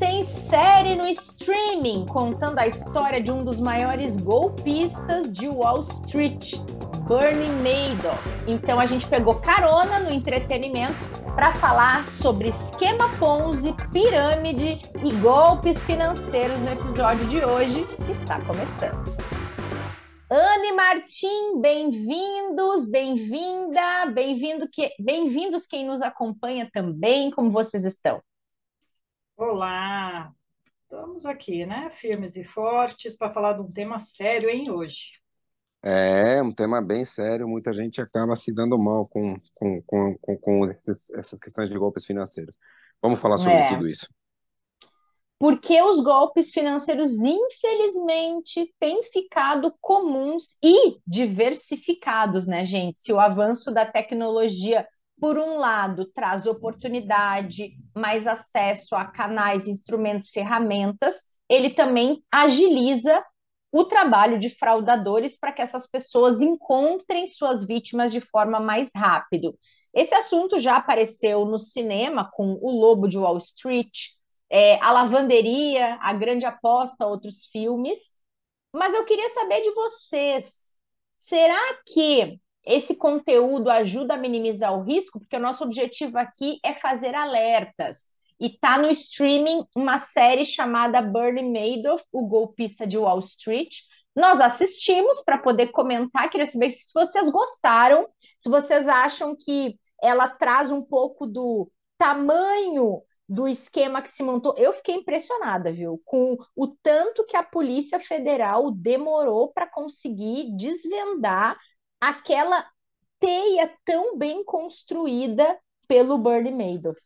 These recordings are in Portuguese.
Tem série no streaming contando a história de um dos maiores golpistas de Wall Street, Bernie Madoff. Então a gente pegou carona no entretenimento para falar sobre esquema Ponzi, pirâmide e golpes financeiros no episódio de hoje que está começando. Anne Martim, bem-vindos, bem-vinda, bem-vindo que, bem-vindos quem nos acompanha também. Como vocês estão? Olá! Estamos aqui, né? Firmes e fortes para falar de um tema sério, hein, hoje. É, um tema bem sério. Muita gente acaba se dando mal com, com, com, com, com essas questões de golpes financeiros. Vamos falar sobre é. tudo isso. Porque os golpes financeiros, infelizmente, têm ficado comuns e diversificados, né, gente? Se o avanço da tecnologia por um lado, traz oportunidade, mais acesso a canais, instrumentos, ferramentas, ele também agiliza o trabalho de fraudadores para que essas pessoas encontrem suas vítimas de forma mais rápido. Esse assunto já apareceu no cinema com O Lobo de Wall Street, é, A Lavanderia, A Grande Aposta, outros filmes. Mas eu queria saber de vocês, será que esse conteúdo ajuda a minimizar o risco, porque o nosso objetivo aqui é fazer alertas. E tá no streaming uma série chamada Bernie Madoff, o golpista de Wall Street. Nós assistimos para poder comentar, queria saber se vocês gostaram, se vocês acham que ela traz um pouco do tamanho do esquema que se montou. Eu fiquei impressionada, viu, com o tanto que a Polícia Federal demorou para conseguir desvendar aquela teia tão bem construída pelo Bernie Madoff.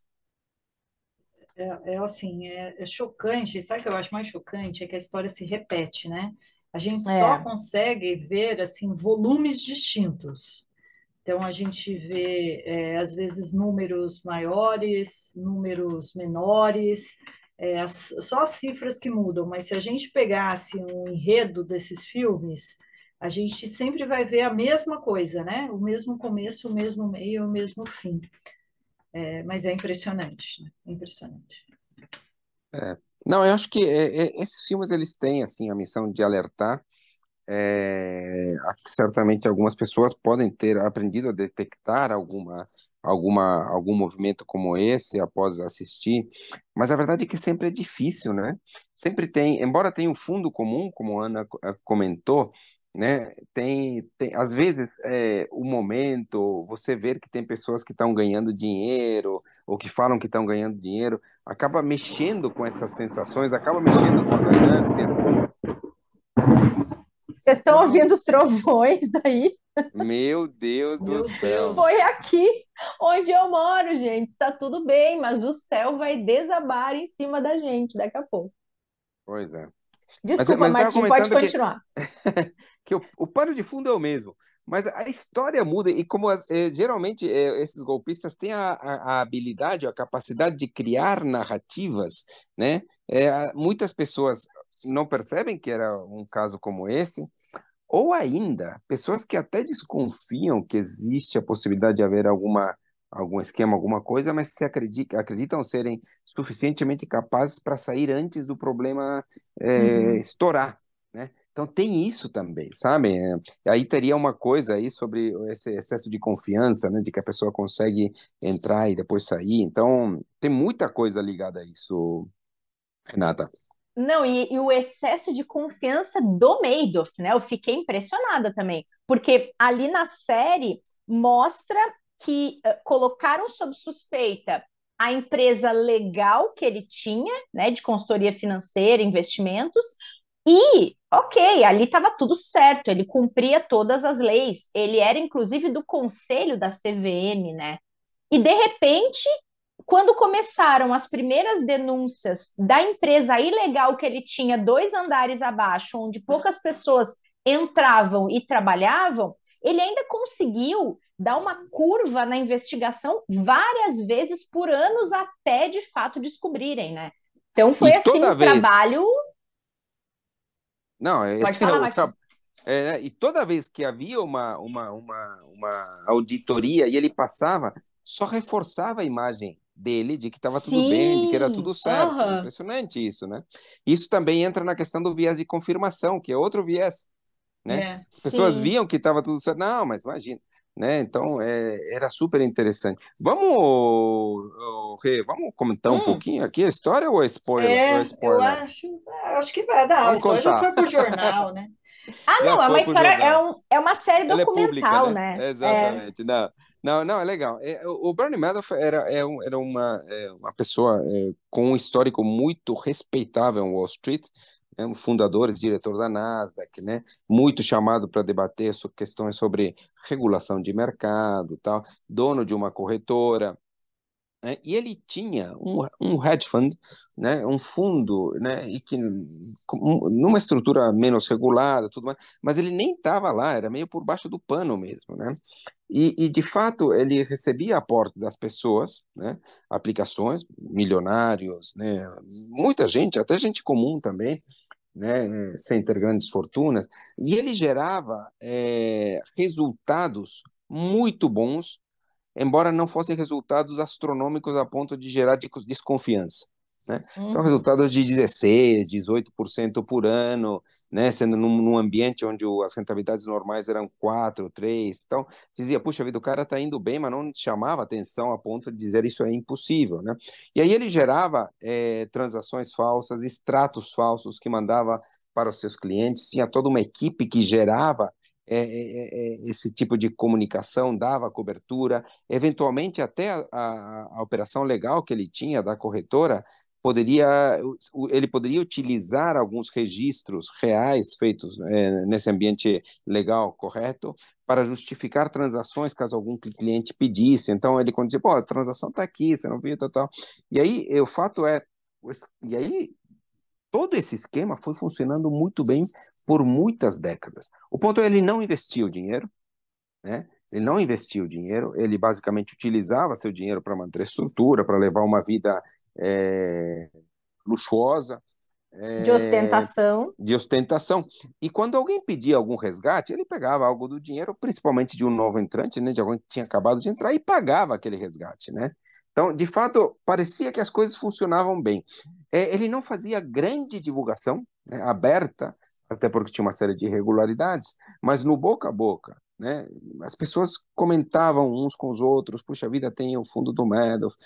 É, é assim, é, é, chocante. Sabe o que eu acho mais chocante? É que a história se repete, né? A gente é. só consegue ver, assim, volumes distintos. Então, a gente vê, é, às vezes, números maiores, números menores, é, as, só as cifras que mudam. Mas se a gente pegasse um enredo desses filmes, a gente sempre vai ver a mesma coisa, né? O mesmo começo, o mesmo meio, o mesmo fim. É, mas é impressionante, né? É impressionante. É, não, eu acho que é, é, esses filmes eles têm assim a missão de alertar. acho que certamente algumas pessoas podem ter aprendido a detectar alguma alguma algum movimento como esse após assistir, mas a verdade é que sempre é difícil, né? Sempre tem, embora tenha um fundo comum, como a Ana comentou, né? Tem, tem às vezes é, o momento, você ver que tem pessoas que estão ganhando dinheiro ou que falam que estão ganhando dinheiro, acaba mexendo com essas sensações, acaba mexendo com a ganância. Vocês estão ouvindo os trovões daí? Meu Deus do Meu céu! Foi aqui onde eu moro, gente. Está tudo bem, mas o céu vai desabar em cima da gente daqui a pouco. Pois é. É, Desculpa, mas, mas Martim, pode continuar. Que, que o, o pano de fundo é o mesmo, mas a história muda e como é, geralmente é, esses golpistas têm a, a, a, habilidade, a capacidade de criar narrativas, né? É, muitas pessoas não percebem que era um caso como esse, ou ainda pessoas que até desconfiam que existe a possibilidade de haver alguma algum esquema, alguma coisa, mas se acreditam serem suficientemente capazes para sair antes do problema é, uhum. estourar, né? Então tem isso também, sabe? É, aí teria uma coisa aí sobre esse excesso de confiança, né? De que a pessoa consegue entrar e depois sair. Então tem muita coisa ligada a isso, Renata. Não, e, e, o excesso de confiança do Madoff, né? Eu fiquei impressionada também, porque ali na série mostra que uh, colocaram sob suspeita a empresa legal que ele tinha, né, de consultoria financeira, investimentos, e, ok, ali estava tudo certo, ele cumpria todas as leis, ele era inclusive do conselho da CVM, né? E de repente, quando começaram as primeiras denúncias da empresa ilegal que ele tinha dois andares abaixo, onde poucas pessoas entravam e trabalhavam, ele ainda conseguiu dá uma curva na investigação várias vezes por anos até de fato descobrirem, né? Então foi e assim o vez... trabalho. Não, é, então, falar, tra... é, né, e toda vez que havia uma, uma, uma, uma auditoria e ele passava, só reforçava a imagem dele de que estava tudo bem, de que era tudo certo. Uhum. Impressionante isso, né? Isso também entra na questão do viés de confirmação, que é outro viés, né? É, As pessoas sim. viam que estava tudo certo. Não, mas imagina né? Então é, era super interessante. Vamos, Rê, vamos comentar hum. um pouquinho aqui a história ou é spoiler? É, ou é, spoiler? Eu acho, é, acho que vai dar. Vamos a história contar. já foi pro jornal, né? Ah, não, é uma história, é, um, é uma série é documental, pública, né? né? Exatamente. Não, não, não, é legal. o Bernie Madoff era, era uma, uma pessoa com um histórico muito respeitável em Wall Street, é um fundador, diretor da Nasdaq, né, muito chamado para debater questões sobre regulação de mercado, tal, dono de uma corretora, né, e ele tinha um, um hedge fund, né, um fundo, né, e que numa estrutura menos regulada, tudo mais, mas ele nem estava lá, era meio por baixo do pano mesmo, né? E, e, de fato ele recebia aporte das pessoas, né? aplicações, milionários, né? muita gente, até gente comum também, né, sem ter grandes fortunas, e ele gerava é, resultados muito bons, embora não fossem resultados astronômicos a ponto de gerar desconfiança. Né? Então, uhum. Então, resultados de 16%, 18% por ano, né? sendo num, num, ambiente onde o, as rentabilidades normais eram 4%, 3%. Então, dizia, puxa vida, o cara está indo bem, mas não chamava atenção a ponto de dizer isso é impossível. Né? E aí ele gerava é, transações falsas, extratos falsos que mandava para os seus clientes, tinha toda uma equipe que gerava eh, eh, esse tipo de comunicação, dava cobertura, eventualmente até a, a, a, operação legal que ele tinha da corretora poderia, ele poderia utilizar alguns registros reais feitos é, nesse ambiente legal correto para justificar transações caso algum cliente pedisse. Então ele quando dizia, pô, a transação está aqui, você não viu, tal, tal. E aí o fato é, e aí todo esse esquema foi funcionando muito bem por muitas décadas. O ponto é ele não investiu dinheiro, né? Ele não investia o dinheiro, ele basicamente utilizava seu dinheiro para manter a estrutura, para levar uma vida é, luxuosa. É, de ostentação. De ostentação. E quando alguém pedia algum resgate, ele pegava algo do dinheiro, principalmente de um novo entrante, né, de alguém que tinha acabado de entrar, e pagava aquele resgate. Né? Então, de fato, parecia que as coisas funcionavam bem. É, ele não fazia grande divulgação né, aberta, até porque tinha uma série de irregularidades, mas no boca a boca, né? As pessoas comentavam uns com os outros, puxa vida, tem o fundo do Madoff,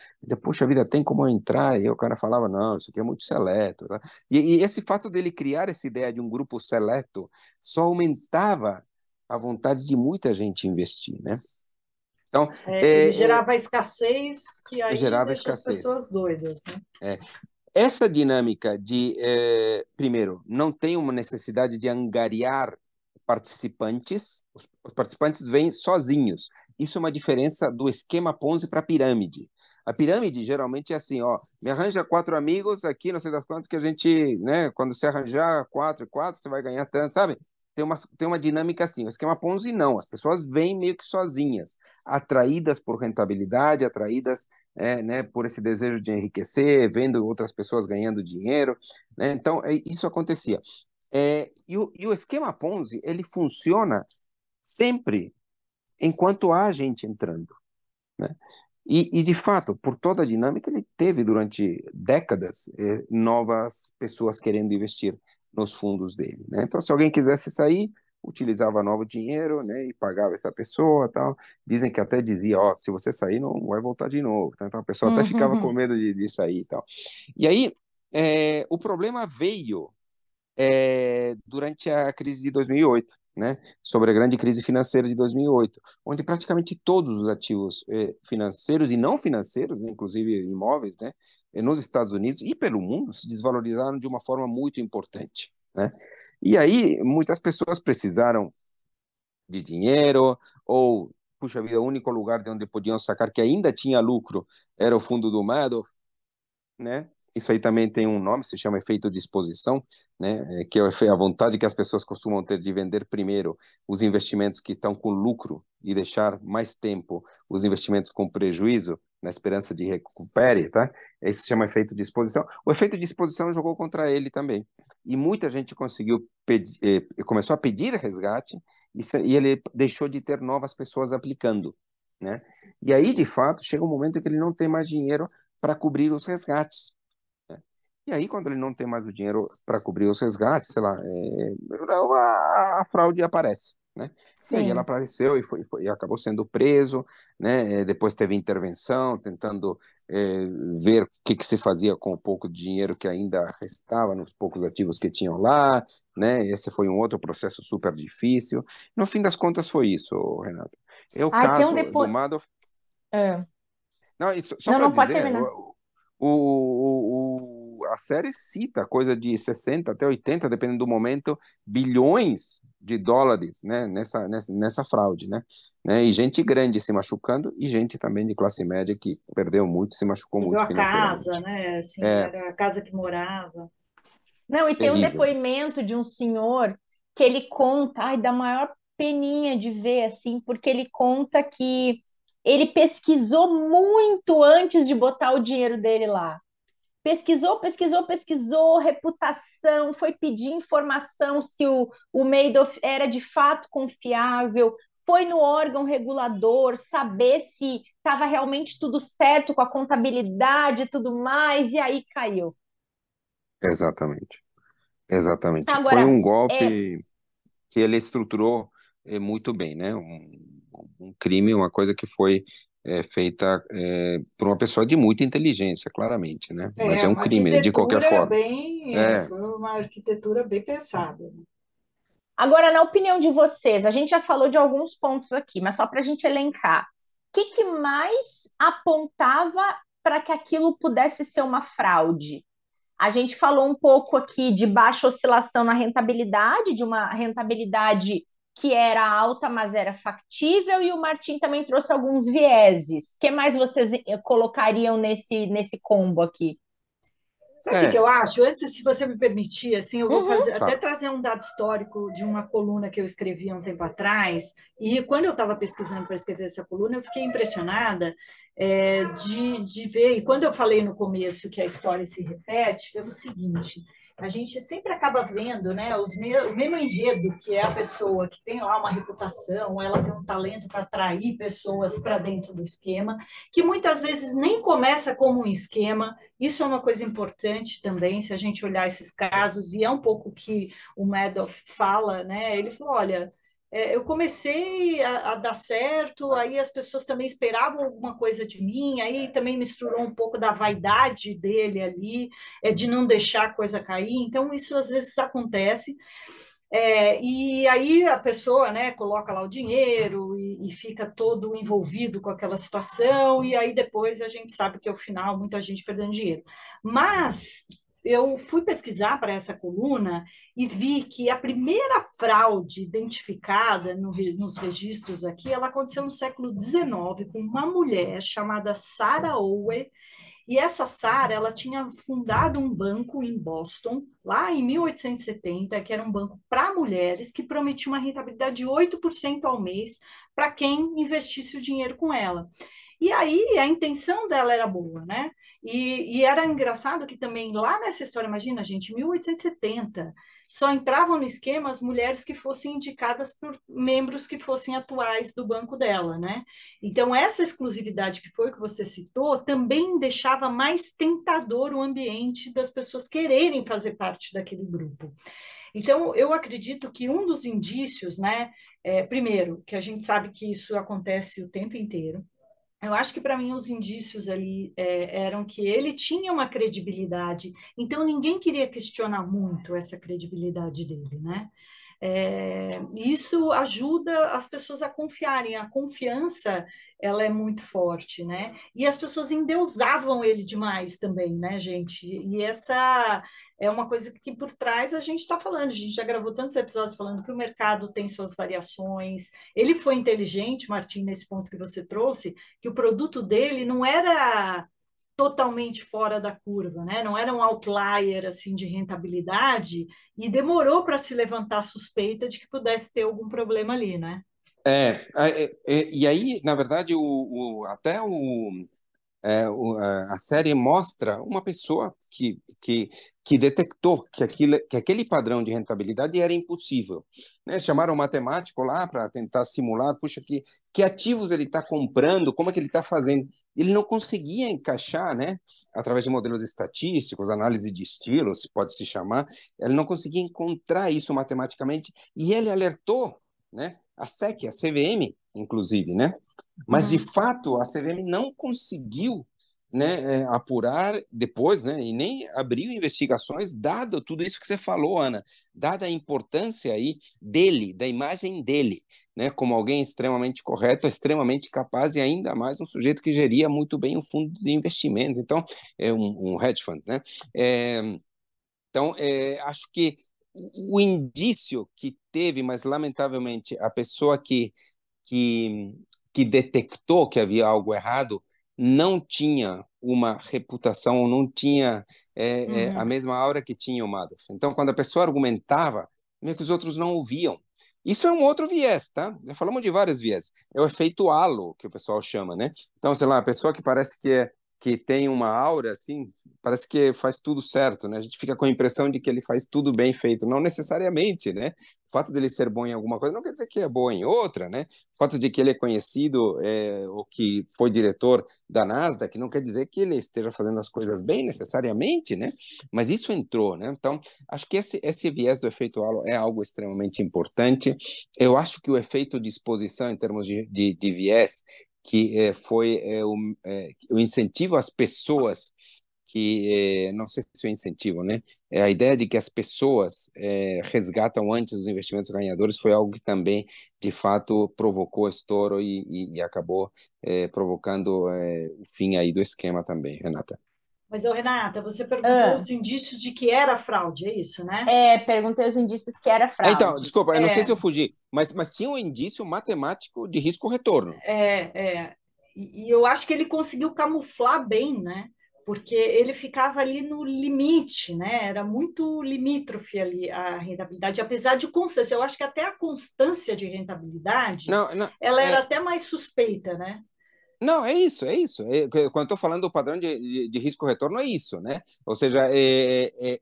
puxa vida, tem como eu entrar, e o cara falava, não, isso aqui é muito seleto. Né? E, e esse fato dele criar essa ideia de um grupo seleto só aumentava a vontade de muita gente investir, né? Então, é, é, é gerava é, escassez que aí gerava escassez. as pessoas doidas, né? É. Essa dinâmica de, é, primeiro, não tem uma necessidade de angariar participantes, os, participantes vêm sozinhos. Isso é uma diferença do esquema Ponzi para a pirâmide. A pirâmide geralmente é assim, ó, me arranja quatro amigos aqui, não sei das quantas, que a gente, né, quando você arranjar quatro e quatro, você vai ganhar tanto, sabe? Tem uma, tem uma dinâmica assim. O esquema Ponzi não, as pessoas vêm meio que sozinhas, atraídas por rentabilidade, atraídas é, né, por esse desejo de enriquecer, vendo outras pessoas ganhando dinheiro. Né? Então, é, isso acontecia. É, e, o, e o esquema Ponzi, ele funciona sempre enquanto há gente entrando. Né? E, e, de fato, por toda a dinâmica, ele teve durante décadas é, novas pessoas querendo investir nos fundos dele. Né? Então, se alguém quisesse sair, utilizava novo dinheiro né, e pagava essa pessoa tal. Dizem que até dizia, ó, oh, se você sair, não vai voltar de novo. Então, a pessoa até uhum. ficava com medo de, de sair e tal. E aí, é, o problema veio é, durante a crise de 2008, né, sobre a grande crise financeira de 2008, onde praticamente todos os ativos é, financeiros e não financeiros, né, inclusive imóveis, né, eh, nos Estados Unidos e pelo mundo se desvalorizaram de uma forma muito importante. Né? E aí muitas pessoas precisaram de dinheiro ou puxa vida, o único lugar de onde podiam sacar que ainda tinha lucro era o fundo do Madoff, né? Isso aí também tem um nome, se chama efeito de exposição, né? É, que é a vontade que as pessoas costumam ter de vender primeiro os investimentos que estão com lucro e deixar mais tempo os investimentos com prejuízo na esperança de recupere, tá? Isso se chama efeito de exposição. O efeito de exposição jogou contra ele também. E muita gente conseguiu pedir, eh, começou a pedir resgate e ele deixou de ter novas pessoas aplicando. Né? E aí, de fato, chega um momento em que ele não tem mais dinheiro para cobrir os resgates. Né? E aí, quando ele não tem mais o dinheiro para cobrir os resgates, sei lá, é, é a, a, fraude aparece. Né? Sim. E aí ela apareceu e, foi, foi e acabou sendo preso, né? Eh, depois teve intervenção, tentando é, ver o que, que, se fazia com o pouco de dinheiro que ainda restava nos poucos ativos que tinham lá, né? esse foi um outro processo super difícil. No fim das contas foi isso, Renato. É o ah, caso do Madoff... É. Não, só, só não, não dizer, pode terminar. o, o, o a série cita coisa de 60 até 80, dependendo do momento, bilhões de dólares né, nessa, nessa, nessa fraude, né? né? E gente grande se machucando e gente também de classe média que perdeu muito, se machucou muito a financeiramente. casa, né? Assim, é. A casa que morava. Não, e tem um depoimento de um senhor que ele conta, ai, da maior peninha de ver, assim, porque ele conta que ele pesquisou muito antes de botar o dinheiro dele lá pesquisou, pesquisou, pesquisou, reputação, foi pedir informação se o, o Madoff era de fato confiável, foi no órgão regulador saber se estava realmente tudo certo com a contabilidade e tudo mais, e aí caiu. Exatamente. Exatamente. Agora, foi um golpe é... que ele estruturou eh, muito bem, né? Um, um crime, uma coisa que foi é, feita é, por uma pessoa de muita inteligência, claramente, né? É, Mas é um crime, de qualquer forma. Bem, é. é. Foi uma arquitetura bem pensada. Né? Agora, na opinião de vocês, a gente já falou de alguns pontos aqui, mas só para a gente elencar, o que, que mais apontava para que aquilo pudesse ser uma fraude? A gente falou um pouco aqui de baixa oscilação na rentabilidade, de uma rentabilidade que era alta, mas era factível, e o Martim também trouxe alguns vieses. O que mais vocês eh, colocariam nesse, nesse combo aqui? Sabe o é. que eu acho? Antes, se você me permitir, assim, eu vou uhum, fazer, tá. até trazer um dado histórico de uma coluna que eu escrevi há um tempo atrás. E quando eu estava pesquisando para escrever essa coluna, eu fiquei impressionada é, de, de ver, e quando eu falei no começo que a história se repete, pelo seguinte, a gente sempre acaba vendo né, os me o mesmo enredo que é a pessoa que tem lá uma reputação, ela tem um talento para atrair pessoas para dentro do esquema, que muitas vezes nem começa como um esquema, isso é uma coisa importante também, se a gente olhar esses casos, e é um pouco que o Madoff fala, né? Ele falou, olha, é, eu comecei a, a, dar certo, aí as pessoas também esperavam alguma coisa de mim, aí também misturou um pouco da vaidade dele ali, é, de não deixar a coisa cair, então isso às vezes acontece. É, e aí a pessoa né, coloca lá o dinheiro e, e, fica todo envolvido com aquela situação, e aí depois a gente sabe que ao final muita gente perdendo dinheiro. Mas eu fui pesquisar para essa coluna e vi que a primeira fraude identificada no, nos registros aqui, ela aconteceu no século XIX com uma mulher chamada Sarah Owe, e essa Sara, ela tinha fundado um banco em Boston, lá em 1870, que era um banco para mulheres, que prometia uma rentabilidade de 8% ao mês para quem investisse o dinheiro com ela. E aí a intenção dela era boa, né? E, e era engraçado que também lá nessa história, imagina, gente, 1870, só entravam no esquema as mulheres que fossem indicadas por membros que fossem atuais do banco dela, né? Então, essa exclusividade que foi que você citou também deixava mais tentador o ambiente das pessoas quererem fazer parte daquele grupo. Então, eu acredito que um dos indícios, né, é, primeiro, que a gente sabe que isso acontece o tempo inteiro, eu acho que para mim os indícios ali é, eram que ele tinha uma credibilidade, então ninguém queria questionar muito essa credibilidade dele, né? É, isso ajuda as pessoas a confiarem, a confiança ela é muito forte, né? E as pessoas endeusavam ele demais também, né, gente? E essa é uma coisa que por trás a gente está falando, a gente já gravou tantos episódios falando que o mercado tem suas variações. Ele foi inteligente, Martim, nesse ponto que você trouxe, que o produto dele não era totalmente fora da curva, né? não era um outlier assim de rentabilidade e demorou para se levantar a suspeita de que pudesse ter algum problema ali, né? É, é, é e aí, na verdade, o, o até o, é, é, a série mostra uma pessoa que, que, que detectou que, aquilo, que aquele padrão de rentabilidade era impossível. Né? Chamaram um matemático lá para tentar simular, puxa, que, que ativos ele está comprando, como é que ele está fazendo. Ele não conseguia encaixar, né? através de modelos estatísticos, análise de estilo, se pode se chamar, ele não conseguia encontrar isso matematicamente, e ele alertou né? a SEC, a CVM, inclusive, né? Mas de uhum. fato a CVM não conseguiu né, é, apurar depois, né, e nem abriu investigações, dado tudo isso que você falou, Ana, dada a importância aí dele, da imagem dele, né, como alguém extremamente correto, extremamente capaz e ainda mais um sujeito que geria muito bem um fundo de investimento, então, é um, um hedge fund, né, é, então, é, acho que o indício que teve, mas lamentavelmente a pessoa que que, que detectou que havia algo errado não tinha uma reputação, não tinha é, é uhum. é, a mesma aura que tinha o Madoff. Então, quando a pessoa argumentava, meio que os outros não ouviam. Isso é um outro viés, tá? Já falamos de vários viés. É o efeito halo, que o pessoal chama, né? Então, sei lá, a pessoa que parece que é que tem uma aura assim, parece que faz tudo certo, né? A gente fica com a impressão de que ele faz tudo bem feito, não necessariamente, né? O fato dele ser bom em alguma coisa não quer dizer que é bom em outra, né? O fato de que ele é conhecido é, ou que foi diretor da Nasdaq não quer dizer que ele esteja fazendo as coisas bem necessariamente, né? Mas isso entrou, né? Então, acho que esse, esse viés do efeito halo é algo extremamente importante. Eu acho que o efeito de exposição em termos de, de, de viés que é, foi é, o, é, o, incentivo às pessoas que não sei se é incentivo, né? É a ideia de que as pessoas resgatam antes os investimentos ganhadores foi algo que também de fato provocou estouro e, e, e acabou provocando o fim aí do esquema também, Renata. Mas, ô, Renata, você perguntou ah. os indícios de que era fraude, é isso, né? É, perguntei os indícios que era fraude. Então, desculpa, eu é. não sei é. se eu fugi, mas, mas tinha um indício matemático de risco-retorno. É, é. E, e eu acho que ele conseguiu camuflar bem, né? Porque ele ficava ali no limite, né? Era muito limítrofe ali a rentabilidade, apesar de constância. Eu acho que até a constância de rentabilidade, não, não, ela é... era até mais suspeita, né? Não, é isso, é isso. É, quando estou falando do padrão de, de, de risco-retorno, é isso, né? Ou seja, é, é, é,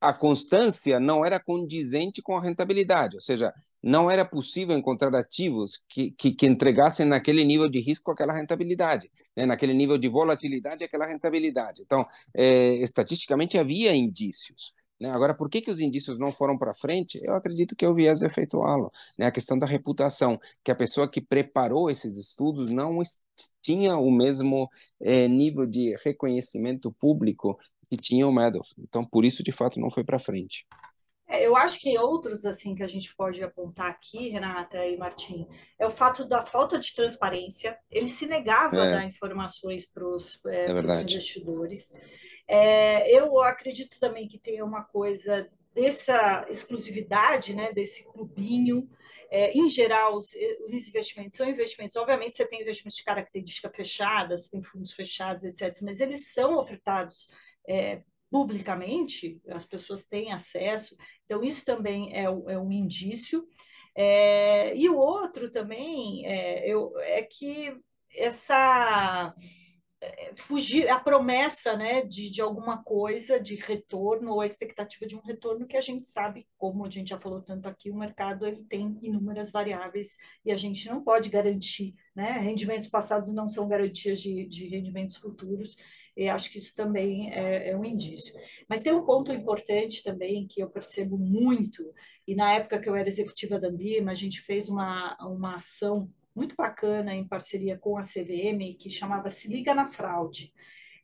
a constância não era condizente com a rentabilidade, ou seja, não era possível encontrar ativos que, que, que entregassem naquele nível de risco aquela rentabilidade, né? naquele nível de volatilidade aquela rentabilidade. Então, é, estatisticamente havia indícios, né? Agora, por que, que os indícios não foram para frente? Eu acredito que é o viés efetuá lo Né? A questão da reputação, que a pessoa que preparou esses estudos não tinha o mesmo é, nível de reconhecimento público que tinha o Madoff. Então, por isso, de fato, não foi para frente. É, eu acho que outros assim que a gente pode apontar aqui, Renata e Martim, é o fato da falta de transparência. Ele se negava é. a dar informações para os é, é investidores. É, eu acredito também que tem uma coisa dessa exclusividade, né, desse clubinho. É, em geral, os, os, investimentos são investimentos. Obviamente, você tem investimentos de característica fechada, você tem fundos fechados, etc., mas eles são ofertados é, publicamente, as pessoas têm acesso. Então, isso também é, é um indício. É, e o outro também é, eu, é que essa fugir a promessa né, de, de alguma coisa, de retorno, ou a expectativa de um retorno, que a gente sabe, como a gente já falou tanto aqui, o mercado ele tem inúmeras variáveis e a gente não pode garantir, né? Rendimentos passados não são garantias de, de rendimentos futuros, e acho que isso também é, é um indício. Mas tem um ponto importante também que eu percebo muito, e na época que eu era executiva da Ambima, a gente fez uma, uma ação muito bacana em parceria com a CVM que chamava Se Liga na Fraude.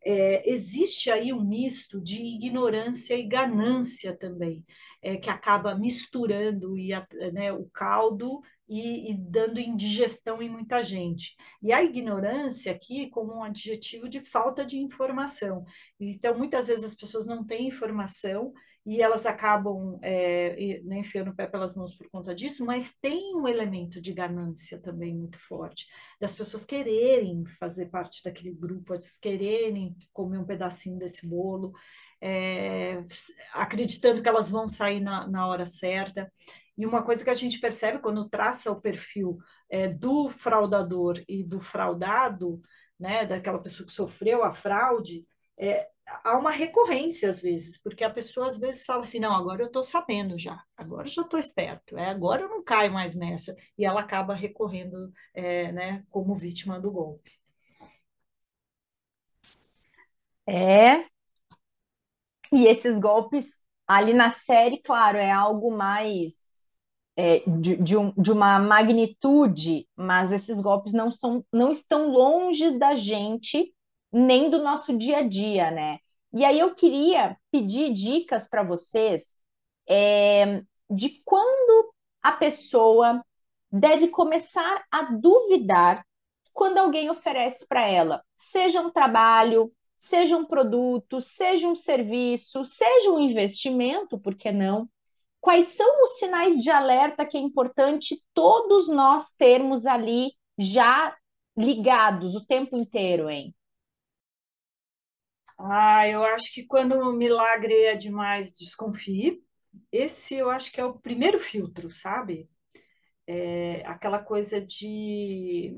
É, existe aí um misto de ignorância e ganância também, é, que acaba misturando e, né, o caldo e, e, dando indigestão em muita gente. E a ignorância aqui como um adjetivo de falta de informação. Então, muitas vezes as pessoas não têm informação e elas acabam é, né, enfiando o pé pelas mãos por conta disso, mas tem um elemento de ganância também muito forte, das pessoas quererem fazer parte daquele grupo, quererem comer um pedacinho desse bolo, é, acreditando que elas vão sair na, na hora certa. E uma coisa que a gente percebe quando traça o perfil é, do fraudador e do fraudado, né, daquela pessoa que sofreu a fraude, é, há uma recorrência às vezes, porque a pessoa às vezes fala assim, não, agora eu estou sabendo já, agora eu já estou esperto, é, agora eu não caio mais nessa, e ela acaba recorrendo é, né, como vítima do golpe. É, e esses golpes ali na série, claro, é algo mais é, de, de, um, de uma magnitude, mas esses golpes não são, não estão longe da gente nem do nosso dia a dia, né? E aí eu queria pedir dicas para vocês é, de quando a pessoa deve começar a duvidar quando alguém oferece para ela, seja um trabalho, seja um produto, seja um serviço, seja um investimento, por que não? Quais são os sinais de alerta que é importante todos nós termos ali já ligados o tempo inteiro, hein? Ah, eu acho que quando o milagre é demais, desconfie. Esse eu acho que é o primeiro filtro, sabe? É aquela coisa de,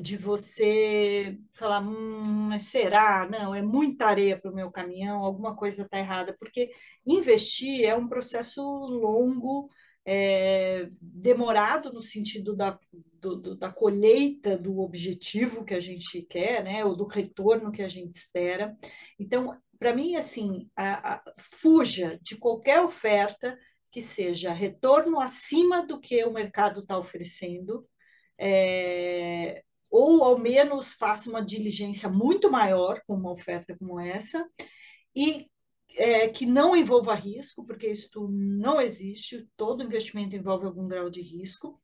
de você falar, hum, mas será? Não, é muita areia para o meu caminhão, alguma coisa está errada, porque investir é um processo longo, é, demorado no sentido da, do, do, da colheita do objetivo que a gente quer, né, ou do retorno que a gente espera. Então, para mim, assim, a, a, fuja de qualquer oferta que seja retorno acima do que o mercado está oferecendo, é, ou ao menos faça uma diligência muito maior com uma oferta como essa, e é, que não envolva risco, porque isso não existe, todo investimento envolve algum grau de risco.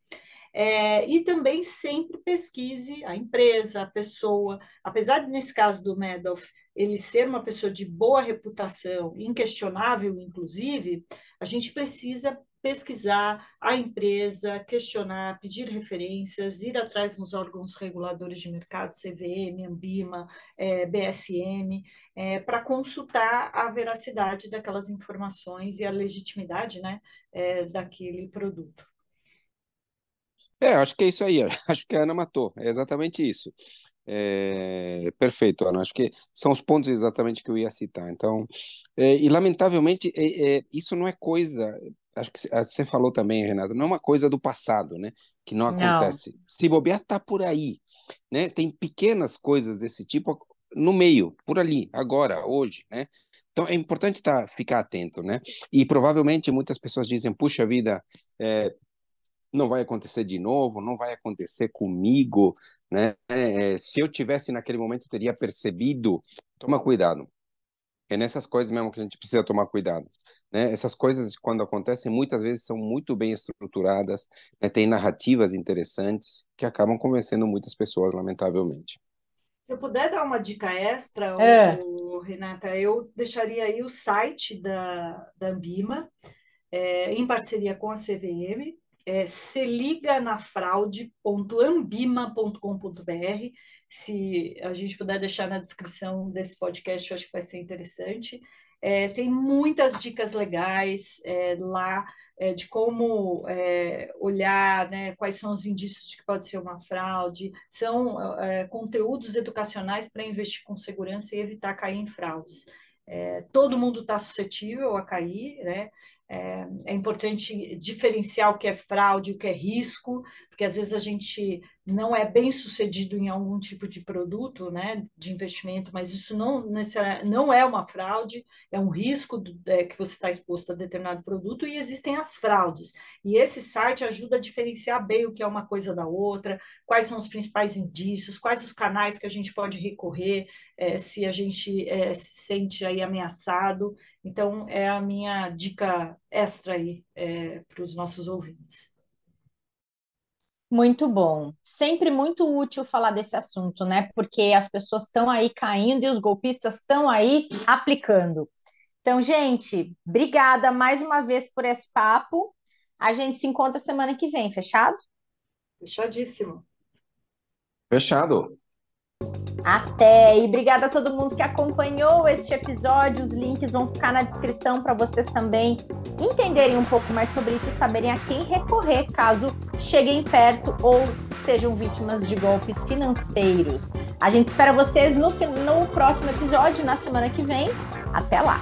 É, e também sempre pesquise a empresa, a pessoa, apesar de, nesse caso do Medoff ele ser uma pessoa de boa reputação, inquestionável, inclusive, a gente precisa pesquisar a empresa, questionar, pedir referências, ir atrás nos órgãos reguladores de mercado, CVM, Ambima, é, BSM, é, para consultar a veracidade daquelas informações e a legitimidade né, é, daquele produto. É, acho que é isso aí. Acho que a Ana matou. É exatamente isso. É, perfeito, Ana. Acho que são os pontos exatamente que eu ia citar. Então, é, e lamentavelmente, é, é isso não é coisa. Acho que você falou também, Renata, não é uma coisa do passado, né? Que não acontece. Não. Se bobear, tá por aí. Né? Tem pequenas coisas desse tipo no meio, por ali, agora, hoje, né? Então é importante tá, ficar atento, né? E provavelmente muitas pessoas dizem, puxa vida, é, não vai acontecer de novo, não vai acontecer comigo, né? É, se eu tivesse naquele momento, eu teria percebido. Toma cuidado. É nessas coisas mesmo que a gente precisa tomar cuidado. Né? Essas coisas, quando acontecem, muitas vezes são muito bem estruturadas, né? tem narrativas interessantes que acabam convencendo muitas pessoas, lamentavelmente. Se eu puder dar uma dica extra, é. o, Renata, eu deixaria aí o site da, da Ambima, é, em parceria com a CVM, é seliganafraude.ambima.com.br. Se a gente puder deixar na descrição desse podcast, eu acho que vai ser interessante. É, tem muitas dicas legais é, lá é, de como é, olhar né, quais são os indícios de que pode ser uma fraude. São é, conteúdos educacionais para investir com segurança e evitar cair em fraudes. É, todo mundo está suscetível a cair, né? É, importante diferenciar o que é fraude, o que é risco, porque às vezes a gente não é bem sucedido em algum tipo de produto, né, de investimento, mas isso não não é uma fraude, é um risco do, é, que você está exposto a determinado produto e existem as fraudes. E esse site ajuda a diferenciar bem o que é uma coisa da outra, quais são os principais indícios, quais os canais que a gente pode recorrer é, se a gente é, se sente aí ameaçado. Então é a minha dica extra aí é, para os nossos ouvintes. Muito bom. Sempre muito útil falar desse assunto, né? Porque as pessoas estão aí caindo e os golpistas estão aí aplicando. Então, gente, obrigada mais uma vez por esse papo. A gente se encontra semana que vem, fechado? Fechadíssimo. Fechado. Até! E obrigada a todo mundo que acompanhou este episódio. Os links vão ficar na descrição para vocês também entenderem um pouco mais sobre isso e saberem a quem recorrer caso cheguem perto ou sejam vítimas de golpes financeiros. A gente espera vocês no, no próximo episódio, na semana que vem. Até lá!